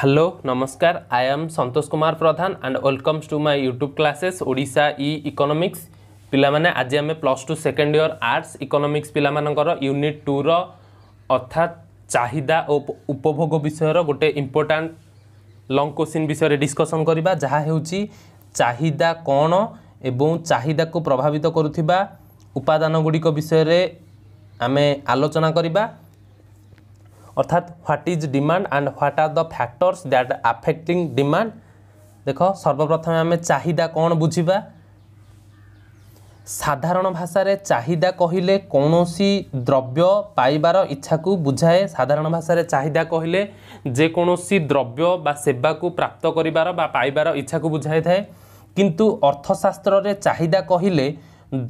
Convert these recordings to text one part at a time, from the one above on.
hello নমস্কার I am Santosh Kumar Pradhan and welcomes to my YouTube classes Odisha ই economics ପିଲାମାନେ ଆଜି ଆମେ plus two second year arts economics ପିଲାମାନଙ୍କର ୟୁନିଟ୍ ଟୁର ଅର୍ଥାତ୍ ଚାହିଦା ଓ ଉପଭୋଗ ବିଷୟର ଗୋଟେ ଇମ୍ପୋର୍ଟାଣ୍ଟ ଲଙ୍ଗ୍ କୋଶ୍ଚିନ୍ ବିଷୟରେ ଡିସ୍କସନ୍ କରିବା ଯାହା ହେଉଛି ଚାହିଦା କ'ଣ ଏବଂ ଚାହିଦାକୁ ପ୍ରଭାବିତ କରୁଥିବା ଉପାଦାନଗୁଡ଼ିକ ବିଷୟରେ ଆମେ ଆଲୋଚନା କରିବା অর্থাৎ what is demand and what are the factors that affecting demand দেখ সর্বপ্রথমে আমি চাহিদা কোণ বুঝবা সাধারণ ভাষায় চাহিদা কহিলে কৌশি দ্রব্য পাইবার ইচ্ছাকু বুঝায়ে সাধারণ ভাষায় চাহিদা কহিলে যেকোনসি দ্রব্য বা সেবাকু প্রাপ্ত করিবার বা পাইবার ইচ্ছাকু বুঝাই থাকে কিন্তু অর্থশাস্ত্রের চাহিদা কহিলে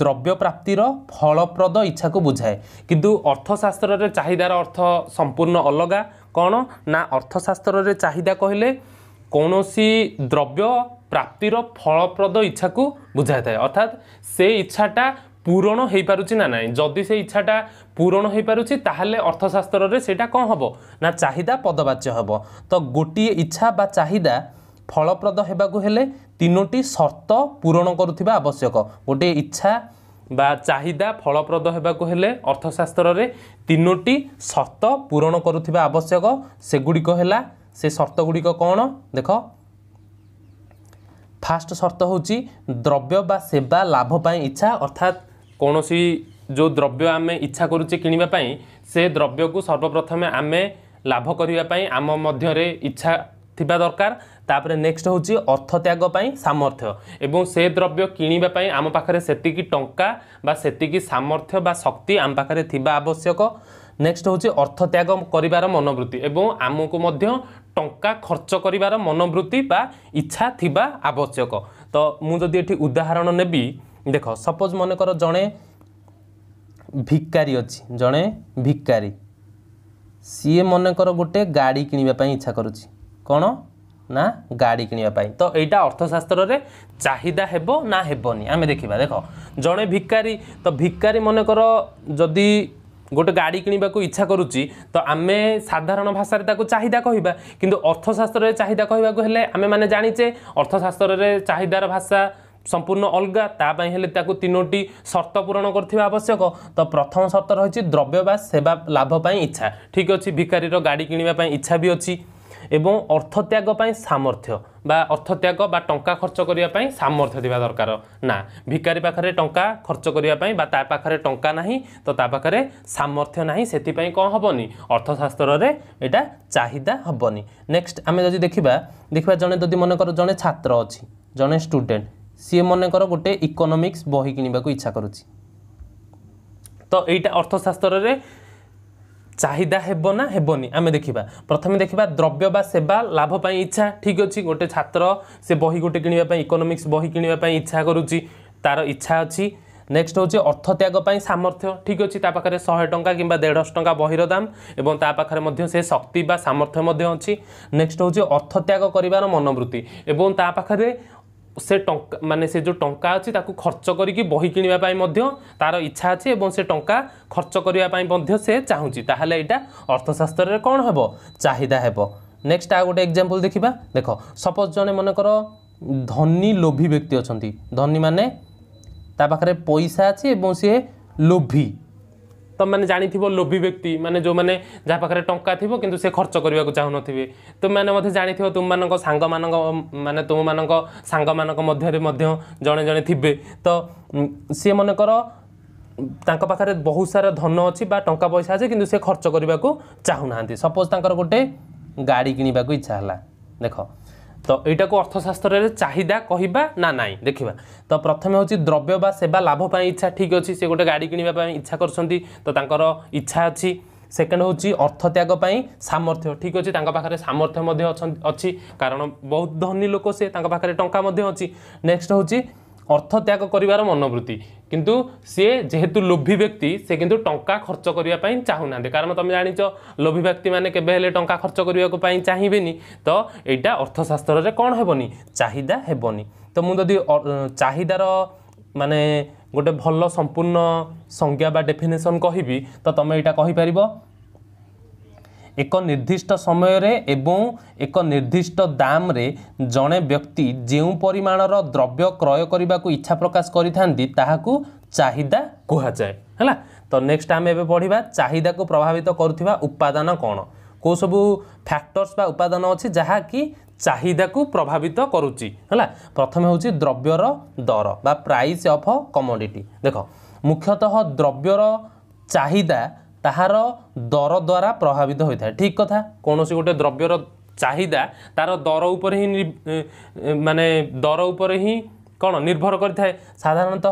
দ্রব্য প্রাপ্তির ফলপ্রদ ইচ্ছাকে বুঝায় কিন্তু অর্থশাস্ত্রের চাহিদার অর্থ সম্পূর্ণ অলগা কোণ না অর্থশাস্ত্রের চাহিদা কহিলে কৌশি দ্রব্য প্রাপ্তির ফলপ্রদ ইচ্ছাকে বুঝাই থাকে অর্থাৎ সে ইচ্ছাটা পূরণ হয়েপারুছি না নাই যদি সে ইচ্ছাটা পূরণ হয়েপারুছি তাহলে অর্থশাস্ত্রের সেটা কম হব না চাহিদা পদবাচ্য হব তো গোটিয়ে ইচ্ছা বা চাহিদা ফলপ্রদ হওয়া হলে ତିନୋଟି ସର୍ତ୍ତ ପୂରଣ କରୁଥିବା ଆବଶ୍ୟକ ଗୋଟିଏ ଇଚ୍ଛା বা চাহিদা ফলপ্রদ হওয়া হলে অর্থশাস্ত্রের তিনোটি সর্ত পূরণ করুবা আবশ্যক সেগুড়ি হলা সে সর্তগুড়ি কণ দেখ ফার্স্ট সর্ত হচ্ছে দ্রব্য বা সেবা লাভ পাই ইচ্ছা অর্থাৎ কোণী যে দ্রব্য আমি ইচ্ছা করুছে কিণবা সে দ্রব্যকু সর্বপ্রথমে আমি লাভ করা আম মধ্যে ইচ্ছা থাকা দরকার ତାପରେ ନେକ୍ସଟ ହେଉଛି ଅର୍ଥତ୍ୟାଗ ପାଇଁ ସାମର୍ଥ୍ୟ ଏବଂ ସେ ଦ୍ରବ୍ୟ କିଣିବା ପାଇଁ ଆମ ପାଖରେ ସେତିକି ଟଙ୍କା ବା ସେତିକି ସାମର୍ଥ୍ୟ ବା ଶକ୍ତି ଆମ ପାଖରେ ଥିବା ଆବଶ୍ୟକ ନେକ୍ସଟ ହେଉଛି ଅର୍ଥତ୍ୟାଗ କରିବାର ମନୋବୃତ୍ତି ଏବଂ ଆମକୁ ମଧ୍ୟ ଟଙ୍କା ଖର୍ଚ୍ଚ କରିବାର ମନୋବୃତ୍ତି ବା ଇଚ୍ଛା ଥିବା ଆବଶ୍ୟକ ତ ମୁଁ ଯଦି ଏଠି ଉଦାହରଣ ନେବି ଦେଖ ସପୋଜ ମନେକର ଜଣେ ଭିକାରୀ ଅଛି ଜଣେ ଭିକାରୀ ସିଏ ମନେକର ଗୋଟେ ଗାଡ଼ି କିଣିବା ପାଇଁ ଇଚ୍ଛା କରୁଛି କ'ଣ ନା ଗାଡ଼ି କିଣିବା ପାଇଁ ତ ଏଇଟା ଅର୍ଥଶାସ୍ତ୍ରରେ ଚାହିଦା ହେବ ନା ହେବନି ଆମେ ଦେଖିବା ଦେଖ ଜଣେ ଭିକାରୀ ତ ଭିକାରୀ ମନେକର ଯଦି ଗୋଟେ ଗାଡ଼ି କିଣିବାକୁ ଇଚ୍ଛା କରୁଛି ତ ଆମେ ସାଧାରଣ ଭାଷାରେ ତାକୁ ଚାହିଦା କହିବା କିନ୍ତୁ ଅର୍ଥଶାସ୍ତ୍ରରେ ଚାହିଦା କହିବାକୁ ହେଲେ ଆମେମାନେ ଜାଣିଛେ ଅର୍ଥଶାସ୍ତ୍ରରେ ଚାହିଦାର ଭାଷା সম্পূর্ণ অলগা তা হলে তাকে তিনোটি সর্ত পূরণ করতে আবশ্যক তো প্রথম সর্ত রয়েছে দ্রব্য বা সেবা লাভ পাই ইচ্ছা ঠিক অছি ভিকারীর গাড়ি কিনা ইচ্ছা বি অছি এবং অর্থত্যাগ পাই সামর্থ্য বা অর্থত্যাগ বা টঙ্কা খরচ করা সামর্থ্য থাকা দরকার না ভিকারি পাখে টঙ্কা খরচ করা বা তা পাখে টঙ্কা না তো তা পাখে সামর্থ্য না সেপাই কম হবনি অর্থশাস্ত্রের এটা চাহিদা হবনি নেক্সট আমি যদি দেখিবা দেখিবা জনে যদি মনে কর জনে ছাত্র অছি জনে স্টুডেন্ট সি মনে কর গোটে ইকোনোমিক্স বহি কিনবাক ইচ্ছা করুছি তো এইটা অর্থশাস্ত্রের চাহিদা ହେବ ନା ହେବନି ଆମେ ଦେଖିବା ପ୍ରଥମେ ଦେଖିବା ଦ୍ରବ୍ୟ ବା ସେବା ଲାଭ ପାଇଁ ଇଚ୍ଛା ଠିକ୍ ଅଛି ଗୋଟେ ଛାତ୍ର ସେ ବହି ଗୋଟେ କିଣିବା ପାଇଁ ଇକୋନୋମିକ୍ସ ବହି କିଣିବା ପାଇଁ ଇଚ୍ଛା କରୁଛି ତା'ର ଇଚ୍ଛା ଅଛି ନେକ୍ସଟ ହେଉଛି ଅର୍ଥ ତ୍ୟାଗ ପାଇଁ ସାମର୍ଥ୍ୟ ଠିକ୍ ଅଛି ତା ପାଖରେ ଶହେ ଟଙ୍କା କିମ୍ବା ଦେଢ଼ଶହ ଟଙ୍କା ବହିର ଦାମ ଏବଂ ତା ପାଖରେ ମଧ୍ୟ ସେ ଶକ୍ତି ବା ସାମର୍ଥ୍ୟ ମଧ୍ୟ ଅଛି ନେକ୍ସଟ ହେଉଛି ଅର୍ଥ ତ୍ୟାଗ କରିବାର ମନୋବୃତ୍ତି ଏବଂ ତା ପାଖରେ ସେ ଟଙ୍କା ମାନେ ସେ ଯେଉଁ ଟଙ୍କା ଅଛି ତାକୁ ଖର୍ଚ୍ଚ କରିକି ବହି କିଣିବା ପାଇଁ ମଧ୍ୟ ତା'ର ଇଚ୍ଛା ଅଛି ଏବଂ ସେ ଟଙ୍କା ଖର୍ଚ୍ଚ କରିବା ପାଇଁ ମଧ୍ୟ ସେ ଚାହୁଁଛି ତାହେଲେ ଏଇଟା ଅର୍ଥଶାସ୍ତ୍ରରେ କ'ଣ ହେବ ଚାହିଦା ହେବ ନେକ୍ସଟ ଆଉ ଗୋଟେ ଏକ୍ଜାମ୍ପଲ୍ ଦେଖିବା ଦେଖ ସପୋଜ୍ ଜଣେ ମନେକର ଧନୀ ଲୋଭୀ ବ୍ୟକ୍ତି ଅଛନ୍ତି ଧନୀ ମାନେ ତା ପାଖରେ ପଇସା ଅଛି ଏବଂ ସିଏ ଲୋଭୀ ତମେ ଜାଣିଥିବ ଲୋଭୀ ବ୍ୟକ୍ତି ମାନେ ଯେଉଁମାନେ ଯାହା ପାଖରେ ଟଙ୍କା ଥିବ କିନ୍ତୁ ସେ ଖର୍ଚ୍ଚ କରିବାକୁ ଚାହୁଁନଥିବେ ତୁମେମାନେ ମଧ୍ୟ ଜାଣିଥିବ ତୁମମାନଙ୍କ ସାଙ୍ଗମାନଙ୍କ ମାନେ ତୁମମାନଙ୍କ ସାଙ୍ଗମାନଙ୍କ ମଧ୍ୟରେ ମଧ୍ୟ ଜଣେ ଜଣେ ଥିବେ ତ ସିଏ ମନେକର ତାଙ୍କ ପାଖରେ ବହୁତ ସାରା ଧନ ଅଛି ବା ଟଙ୍କା ପଇସା ଅଛି କିନ୍ତୁ ସେ ଖର୍ଚ୍ଚ କରିବାକୁ ଚାହୁଁନାହାନ୍ତି ସପୋଜ୍ ତାଙ୍କର ଗୋଟେ ଗାଡ଼ି କିଣିବାକୁ ଇଚ୍ଛା ହେଲା ଦେଖ তো এইটাକୁ ଅର୍ଥଶାସ୍ତ୍ରରେ ଚାହିଦା କହିବା ନା ନାହିଁ ଦେଖିବା ତ ପ୍ରଥମେ ହେଉଛି ଦ୍ରବ୍ୟ ବା ସେବା ଲାଭ ପାଇଁ ଇଚ୍ଛା ଠିକ୍ ଅଛି ସେ ଗୋଟେ ଗାଡ଼ି କିଣିବା ପାଇଁ ଇଚ୍ଛା କରୁଛନ୍ତି ତ ତାଙ୍କର ଇଚ୍ଛା ଅଛି ସେକେଣ୍ଡ ହେଉଛି ଅର୍ଥତ୍ୟାଗ ପାଇଁ ସାମର୍ଥ୍ୟ ଠିକ୍ ଅଛି ତାଙ୍କ ପାଖରେ ସାମର୍ଥ୍ୟ ମଧ୍ୟ ଅଛି କାରଣ ବହୁତ ଧନୀ ଲୋକ ସେ ତାଙ୍କ ପାଖରେ ଟଙ୍କା ମଧ୍ୟ ଅଛି ନେକ୍ସଟ ହେଉଛି অর্থত্যাগ করবার মনোবৃত্তি কিন্তু সি যেহেতু লোভী ব্যক্তি সে কিন্তু টঙ্কা খরচ করা চাহুনা কারণ তুমি জাঁচ লোভী ব্যক্তি মানে কেবে হলে টঙ্কা খরচ করা চাহিবে তো এইটা অর্থশাস্ত্রের কম হবনি চাহিদা হবনি তো মু যদি চাহিদার মানে গোটে ভাল সম্পূর্ণ সংজ্ঞা বা ডেফিনেসন কহিবি তো তুমি এটা কহিপার ଏକ ନିର୍ଦ୍ଦିଷ୍ଟ ସମୟରେ ଏବଂ ଏକ ନିର୍ଦ୍ଦିଷ୍ଟ ଦାମରେ ଜଣେ ବ୍ୟକ୍ତି ଯେଉଁ ପରିମାଣର ଦ୍ରବ୍ୟ କ୍ରୟ କରିବାକୁ ଇଚ୍ଛା ପ୍ରକାଶ କରିଥାନ୍ତି ତାହାକୁ ଚାହିଦା କୁହାଯାଏ ହେଲା ତ ନେକ୍ସଟ ଆମେ ଏବେ ପଢ଼ିବା ଚାହିଦାକୁ ପ୍ରଭାବିତ କରୁଥିବା ଉପାଦାନ କ'ଣ କେଉଁ ସବୁ ଫ୍ୟାକ୍ଟର୍ସ ବା ଉପାଦାନ ଅଛି ଯାହାକି ଚାହିଦାକୁ ପ୍ରଭାବିତ କରୁଛି ହେଲା ପ୍ରଥମେ ହେଉଛି ଦ୍ରବ୍ୟର ଦର ବା ପ୍ରାଇସ୍ ଅଫ୍ କମୋଡ଼ିଟି ଦେଖ ମୁଖ୍ୟତଃ ଦ୍ରବ୍ୟର ଚାହିଦା তাহার দর দ্বারা প্রভাবিত হয়ে ঠিক কথা কোণী গোটে দ্রব্যর চাহিদা তার দর উপরে হি মানে দর উপরে হি কোণ নির্ভর করে সাধারণত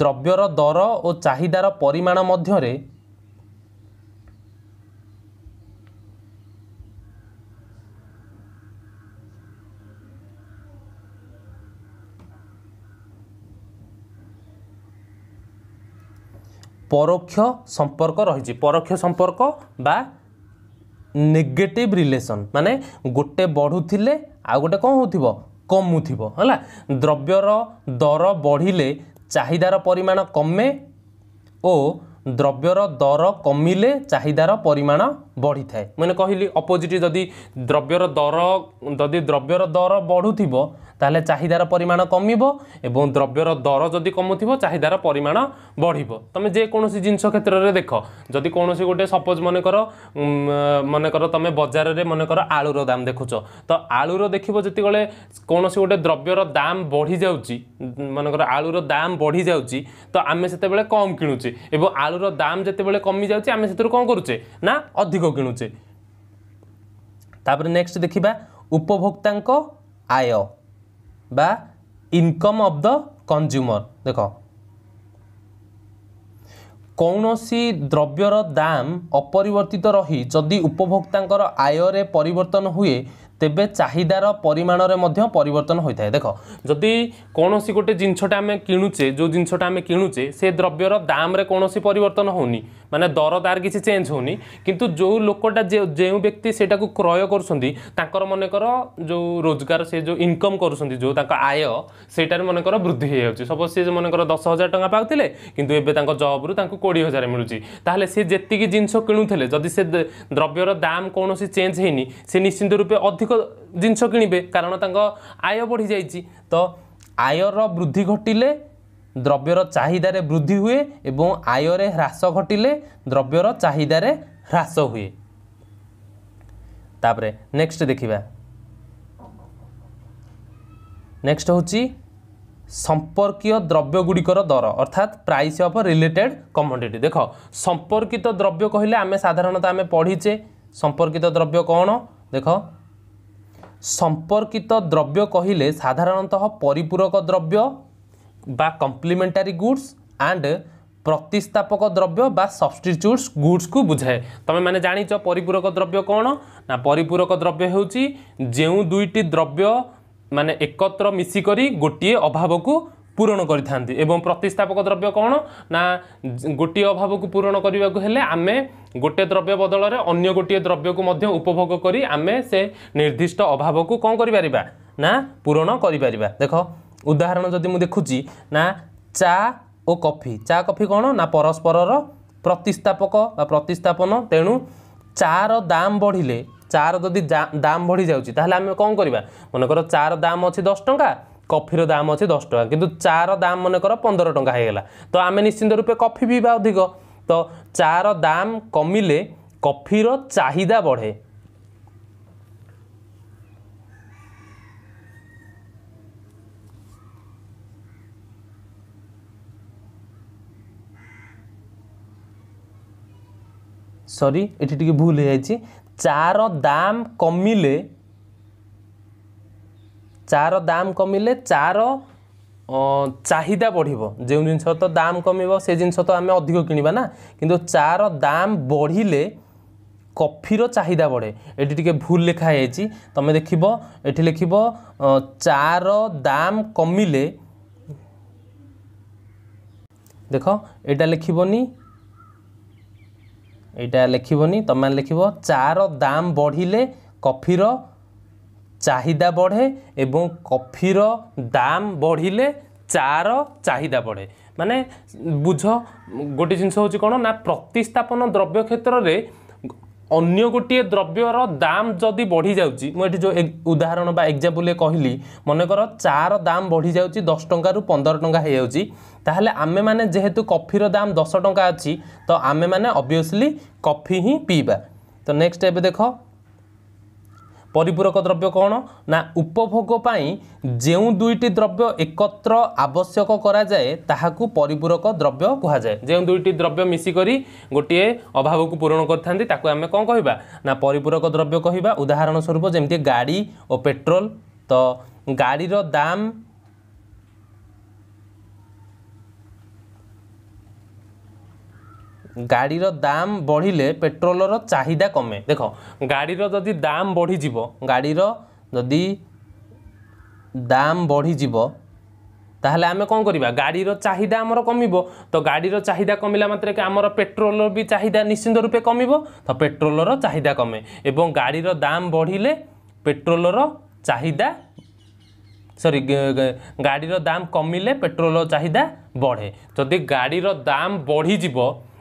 দ্রব্যর দর ও চাহিদার পরিমাণ মধ্যে ପରୋକ୍ଷ ସମ୍ପର୍କ ରହିଛି ପରୋକ୍ଷ ସମ୍ପର୍କ ବା ନେଗେଟିଭ ରିଲେସନ୍ ମାନେ ଗୋଟେ ବଢ଼ୁଥିଲେ ଆଉ ଗୋଟେ କ'ଣ ହେଉଥିବ କମୁଥିବ ହେଲା ଦ୍ରବ୍ୟର ଦର ବଢ଼ିଲେ ଚାହିଦାର ପରିମାଣ କମେ ଓ ଦ୍ରବ୍ୟର ଦର କମିଲେ ଚାହିଦାର ପରିମାଣ ବଢ଼ିଥାଏ ମାନେ କହିଲି ଅପୋଜିଟ୍ ଯଦି ଦ୍ରବ୍ୟର ଦର ଯଦି ଦ୍ରବ୍ୟର ଦର ବଢ଼ୁଥିବ ତାହେଲେ ଚାହିଦାର ପରିମାଣ କମିବ ଏବଂ ଦ୍ରବ୍ୟର ଦର ଯଦି କମୁଥିବ ଚାହିଦାର ପରିମାଣ ବଢ଼ିବ ତୁମେ ଯେକୌଣସି ଜିନିଷ କ୍ଷେତ୍ରରେ ଦେଖ ଯଦି କୌଣସି ଗୋଟେ ସପୋଜ୍ ମନେକର ମନେକର ତୁମେ ବଜାରରେ ମନେକର ଆଳୁର ଦାମ ଦେଖୁଛ ତ ଆଳୁର ଦେଖିବ ଯେତେବେଳେ କୌଣସି ଗୋଟେ ଦ୍ରବ୍ୟର ଦାମ ବଢ଼ିଯାଉଛି ମନେକର ଆଳୁର ଦାମ ବଢ଼ିଯାଉଛି ତ ଆମେ ସେତେବେଳେ କମ୍ କିଣୁଛେ ଏବଂ ଆଳୁର ଦାମ ଯେତେବେଳେ କମିଯାଉଛି ଆମେ ସେଥିରୁ କ'ଣ କରୁଛେ ନା ଅଧିକ କିଣୁଛେ ତାପରେ ନେକ୍ସଟ ଦେଖିବା ଉପଭୋକ୍ତାଙ୍କ ଆୟ ବା ଇନକମ୍ ଅଫ୍ ଦ କନଜ୍ୟୁମର ଦେଖ କୌଣସି ଦ୍ରବ୍ୟର ଦାମ୍ ଅପରିବର୍ତ୍ତିତ ରହି ଯଦି ଉପଭୋକ୍ତାଙ୍କର ଆୟରେ ପରିବର୍ତ୍ତନ ହୁଏ তেবে চাহিদার পরিমাণের মধ্যে পরিবর্তন হয়ে থাকে দেখ যদি কোণী গোটে জিনিসটা আমি কিণুচে যে জিনিসটা আমি কিণুচে সে দ্রব্যর দামে কোণী পরিবর্তন হোনি মানে দর তার কিছু চেঞ্জ হোনি কিন্তু যে লোকটা যে ব্যক্তি সেটা ক্রয় করছেন তাঁর মনে কর যে রোজগার সে যে ইনকম করছেন যে তাঁর আয় সেটার কর বৃদ্ধি হয়ে যাচ্ছে সপোজ সে মনে কর দশ হাজার টাকা পাওলে কিন্তু এবে তাঁর জবরু তাঁর কোড়ি হাজার মিলুচি তাহলে সে যেত জিনিস কিণুলে যদি সে দ্রব্যর দাম কোণী চেঞ্জ হয়নি সে নিশ্চিন্ত রূপে অধিক ଅଧିକ ଜିନିଷ କିଣିବେ କାରଣ ତାଙ୍କ ଆୟ ବଢ଼ିଯାଇଛି ତ ଆୟର ବୃଦ୍ଧି ଘଟିଲେ ଦ୍ରବ୍ୟର ଚାହିଦାରେ ବୃଦ୍ଧି ହୁଏ ଏବଂ ଆୟରେ ହ୍ରାସ ଘଟିଲେ ଦ୍ରବ୍ୟର ଚାହିଦାରେ ହ୍ରାସ ହୁଏ ତାପରେ ନେକ୍ସଟ ଦେଖିବା ନେକ୍ସଟ ହେଉଛି সম্পর্কীয় দ্রব্যগুড়িকর দর অর্থাৎ প্রাইস অফ রিলেটেড কমোডিটি দেখ সম্পর্কিত দ্রব্য কহিলে আমি সাধারণত আমি পড়িছে সম্পর্কিত দ্রব্য কোণ দেখ ସମ୍ପର୍କିତ ଦ୍ରବ୍ୟ କହିଲେ ସାଧାରଣତଃ ପରିପୂରକ ଦ୍ରବ୍ୟ ବା କମ୍ପ୍ଲିମେଣ୍ଟାରୀ ଗୁଡ଼ସ୍ ଆଣ୍ଡ ପ୍ରତିସ୍ଥାପକ ଦ୍ରବ୍ୟ ବା ସବଷ୍ଟିଚ୍ୟୁଟ୍ସ ଗୁଡ଼ସ୍କୁ ବୁଝାଏ ତୁମେମାନେ ଜାଣିଛ ପରିପୂରକ ଦ୍ରବ୍ୟ କ'ଣ ନା ପରିପୂରକ ଦ୍ରବ୍ୟ ହେଉଛି ଯେଉଁ ଦୁଇଟି ଦ୍ରବ୍ୟ ମାନେ ଏକତ୍ର ମିଶିକରି ଗୋଟିଏ ଅଭାବକୁ ପୂରଣ କରିଥାନ୍ତି ଏବଂ ପ୍ରତିସ୍ଥାପକ ଦ୍ରବ୍ୟ କ'ଣ ନା ଗୋଟିଏ ଅଭାବକୁ ପୂରଣ କରିବାକୁ ହେଲେ ଆମେ ଗୋଟିଏ ଦ୍ରବ୍ୟ ବଦଳରେ ଅନ୍ୟ ଗୋଟିଏ ଦ୍ରବ୍ୟକୁ ମଧ୍ୟ ଉପଭୋଗ କରି ଆମେ ସେ ନିର୍ଦ୍ଦିଷ୍ଟ ଅଭାବକୁ କ'ଣ କରିପାରିବା ନା ପୂରଣ କରିପାରିବା ଦେଖ ଉଦାହରଣ ଯଦି ମୁଁ ଦେଖୁଛି ନା ଚା ଓ କଫି ଚା କଫି କ'ଣ ନା ପରସ୍ପରର ପ୍ରତିସ୍ଥାପକ ବା ପ୍ରତିସ୍ଥାପନ ତେଣୁ ଚା'ର ଦାମ ବଢ଼ିଲେ ଚା'ର ଯଦି ଦାମ ବଢ଼ିଯାଉଛି ତାହେଲେ ଆମେ କ'ଣ କରିବା ମନେକର ଚା'ର ଦାମ ଅଛି ଦଶ ଟଙ୍କା কফির দাম অছে দশ টাকা কিন্তু চার দাম মনে কর পনেরো টাকা হয়ে গেল তো আমি নিশ্চিন্ত রূপে কফি পিবা অধিক তো চার দাম কমিলে কফির চাহিদা বড়ে সরি এটি টিকে ভুল হয়ে যাই চার দাম কমিলে চাহ দাম কমিলে চাহ চাহিদা বঢ়িব যে জিনিস তো দাম কমিব সে জিনিস তো আমি অধিক কিনবা না কিন্তু চাহ দাম বড়িলে কফির চাহিদা বড়ে এটি টিকে ভুল লেখা হয়েছি তুমি দেখব এটি লিখব চাহ দাম কমিলে দেখ এটা লিখবনি এটা লিখবনি তুমি লিখব চাহ দাম বড়িলে কফির চাহিদা বঢ়ে এবং কফির দাম বଢ଼িলে চা'ର ଚାହିଦା ବଢ଼େ ମାନେ ବୁଝ ଗୋଟେ ଜିନିଷ ହେଉଛି କ'ଣ ନା ପ୍ରତିସ୍ଥାପନ ଦ୍ରବ୍ୟ କ୍ଷେତ୍ରରେ ଅନ୍ୟ ଗୋଟିଏ ଦ୍ରବ୍ୟର ଦାମ ଯଦି ବଢ଼ିଯାଉଛି ମୁଁ ଏଠି ଯେଉଁ ଉଦାହରଣ ବା ଏକ୍ଜାମ୍ପଲ୍ କହିଲି ମନେକର ଚା'ର ଦାମ ବଢ଼ିଯାଉଛି ଦଶ ଟଙ୍କାରୁ ପନ୍ଦର ଟଙ୍କା ହେଇଯାଉଛି ତାହେଲେ ଆମେମାନେ ଯେହେତୁ କଫିର ଦାମ ଦଶ ଟଙ୍କା ଅଛି ତ ଆମେମାନେ ଅବଭିୟସ୍ଲି କଫି ହିଁ ପିଇବା ତ ନେକ୍ସଟ ଏବେ ଦେଖ ପରିପୂରକ ଦ୍ରବ୍ୟ କ'ଣ ନା ଉପଭୋଗ ପାଇଁ ଯେଉଁ ଦୁଇଟି ଦ୍ରବ୍ୟ ଏକତ୍ର ଆବଶ୍ୟକ କରାଯାଏ ତାହାକୁ ପରିପୂରକ ଦ୍ରବ୍ୟ କୁହାଯାଏ ଯେଉଁ ଦୁଇଟି ଦ୍ରବ୍ୟ ମିଶିକରି ଗୋଟିଏ ଅଭାବକୁ ପୂରଣ କରିଥାନ୍ତି ତାକୁ ଆମେ କ'ଣ କହିବା ନା ପରିପୂରକ ଦ୍ରବ୍ୟ କହିବା ଉଦାହରଣ ସ୍ୱରୂପ ଯେମିତି ଗାଡ଼ି ଓ ପେଟ୍ରୋଲ ତ ଗାଡ଼ିର ଦାମ গাড়ির দাম বড়িলে পেট্রোলর চাহিদা কমে দেখ গাড়ির যদি দাম বড়িযিব গাড়ির যদি দাম বড়িযিব তাহলে আমি কম করা গাড়ির চাহিদা আমার কমিব তো গাড়ির চাহিদা কমিলা মাত্রকে আমার পেট্রোলর বি চাহিদা নিশ্চিন্ত রূপে কমিব তো পেট্রোলর চাহিদা কমে এবং গাড়ির দাম বড়িলে পেট্রোলর চাহিদা সরি গাড়ির দাম কমিলে পেট্রোল চাহিদা বড়ে যদি গাড়ির দাম বড়িযিব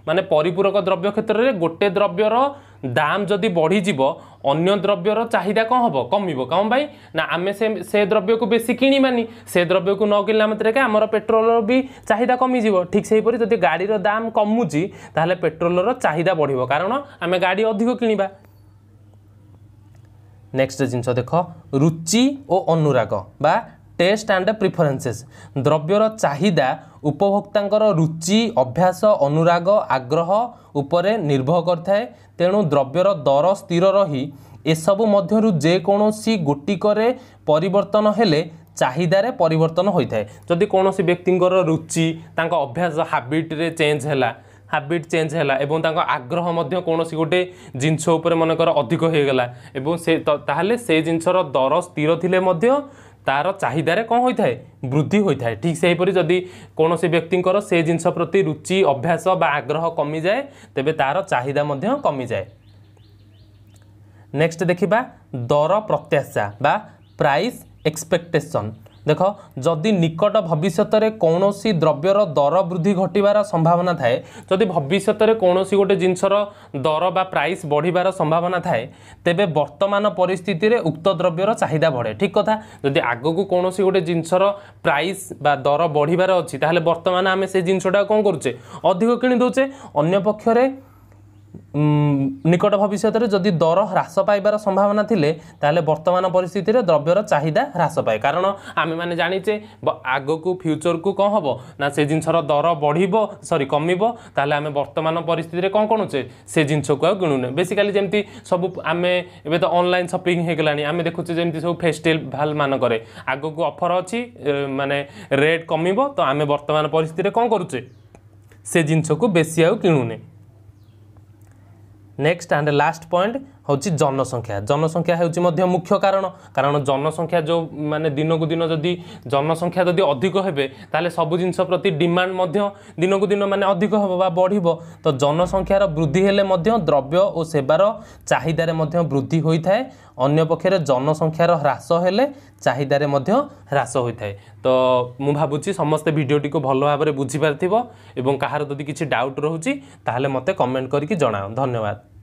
মানে পরিপূরক দ্রব্য ক্ষেত্রে গোটে দ্রব্যর দাম যদি বড়িযিব অন্য দ্রব্যর চাহিদা কম হব কমিব কম ভাই না আমি সে সে দ্রব্যকে বেশি কিণবানি সে দ্রব্যকে ন কিণলা মাত্রকে আমার পেট্রোলর বি চাহিদা কমিযিব ঠিক সেইপরি যদি গাড়ির দাম কমুচি তাহলে পেট্রোলর চাহিদা বড়িব কারণ আমি গাড়ি অধিক কিণবা নেক্সট জিনিস দেখ রুচি ও অনুরাগ বা টেস্ট আন্ড প্রিফরেন্সেস দ্রব্যর চাহিদা ଉପଭୋକ୍ତାଙ୍କର ରୁଚି ଅଭ୍ୟାସ ଅନୁରାଗ ଆଗ୍ରହ ଉପରେ ନିର୍ଭର କରିଥାଏ ତେଣୁ ଦ୍ରବ୍ୟର ଦର ସ୍ଥିର ରହି ଏସବୁ ମଧ୍ୟରୁ ଯେକୌଣସି ଗୋଟିକରେ ପରିବର୍ତ୍ତନ ହେଲେ ଚାହିଦାରେ ପରିବର୍ତ୍ତନ ହୋଇଥାଏ ଯଦି କୌଣସି ବ୍ୟକ୍ତିଙ୍କର ରୁଚି ତାଙ୍କ ଅଭ୍ୟାସ ହାବିଟ୍ରେ ଚେଞ୍ଜ ହେଲା ହାବିଟ୍ ଚେଞ୍ଜ ହେଲା ଏବଂ ତାଙ୍କ ଆଗ୍ରହ ମଧ୍ୟ କୌଣସି ଗୋଟେ ଜିନିଷ ଉପରେ ମନେକର ଅଧିକ ହୋଇଗଲା ଏବଂ ସେ ତାହେଲେ ସେ ଜିନିଷର ଦର ସ୍ଥିର ଥିଲେ ମଧ୍ୟ ତାର ଚାହିଦାରେ କ'ଣ ହୋଇଥାଏ ବୃଦ୍ଧି ହୋଇଥାଏ ଠିକ୍ ସେହିପରି ଯଦି କୌଣସି ବ୍ୟକ୍ତିଙ୍କର ସେ ଜିନିଷ ପ୍ରତି ରୁଚି ଅଭ୍ୟାସ ବା ଆଗ୍ରହ କମିଯାଏ ତେବେ ତାର ଚାହିଦା ମଧ୍ୟ କମିଯାଏ ନେକ୍ସଟ ଦେଖିବା ଦର ପ୍ରତ୍ୟାଶା ବା ପ୍ରାଇସ୍ ଏକ୍ସପେକ୍ଟେସନ୍ দেখ যদি নিকট ভবিষ্যতরে কৌশি দ্রব্যর দর বৃদ্ধি ঘটবার সম্ভাবনা থাকে যদি ভবিষ্যতরে কৌশি গোটে জিনিসর দর বা প্রাইস বড়িবার সম্ভাবনা থাকে তেবে বর্তমান পরিস্থিতিরে উক্ত দ্রব্যর চাহিদা বড়ে ঠিক কথা যদি আগকু কৌশি গোটে জিনিসর প্রাইস বা দর বড়িবার অছি তাহলে বর্তমানে আমি সেই জিনিসটা কম করছে অধিক কিনি দেউছে অন্য পক্ষে নিকট ভবিষ্যতের যদি দর হ্রাস পাইবার সম্ভাবনা থিলে তাহলে বর্তমান পরিস্থিতিতে দ্রব্যর চাহিদা হ্রাস পায়ে কারণ আমি মানে জানিছে আগকু ফ্যুচরকু কম হব না সে জিনিসর দর বড়িব সরি কমিব তাহলে আমি বর্তমান পরিস্থিতিতে কম কিণুছে সে জিনিসকু আর কিণুনে বেসিকালি যেমতি সবু আমি এবে তো অনলাইন সপিং হয়ে গলানি আমি দেখুছে যেমতি সব ফেস্টিভাল ভাল মানকরে আগকু অফর অছি মানে রেট কমিব তো আমি বর্তমান পরিস্থিতিতে কম করুছে সে জিনিসকু বেশি আর কিণুনে next and last point ହେଉଛି ଜନସଂଖ୍ୟା ଜନସଂଖ୍ୟା ହେଉଛି ମଧ୍ୟ ମୁଖ୍ୟ କାରଣ କାରଣ ଜନସଂଖ୍ୟା ଯେଉଁ ମାନେ ଦିନକୁ ଦିନ ଯଦି ଜନସଂଖ୍ୟା ଯଦି ଅଧିକ ହେବେ ତାହେଲେ ସବୁ ଜିନିଷ ପ୍ରତି ଡିମାଣ୍ଡ ମଧ୍ୟ ଦିନକୁ ଦିନ ମାନେ ଅଧିକ ହେବ ବା ବଢ଼ିବ ତ ଜନସଂଖ୍ୟାର ବୃଦ୍ଧି ହେଲେ ମଧ୍ୟ ଦ୍ରବ୍ୟ ଓ ସେବାର ଚାହିଦାରେ ମଧ୍ୟ ବୃଦ୍ଧି ହୋଇଥାଏ ଅନ୍ୟ ପକ୍ଷରେ ଜନସଂଖ୍ୟାର ହ୍ରାସ ହେଲେ ଚାହିଦାରେ ମଧ୍ୟ ହ୍ରାସ ହୋଇଥାଏ ତ ମୁଁ ଭାବୁଛି ସମସ୍ତେ ଭିଡ଼ିଓଟିକୁ ଭଲ ଭାବରେ ବୁଝିପାରିଥିବ ଏବଂ କାହାର ଯଦି କିଛି ଡାଉଟ୍ ରହୁଛି ତାହେଲେ ମୋତେ କମେଣ୍ଟ କରିକି ଜଣାଅ ଧନ୍ୟବାଦ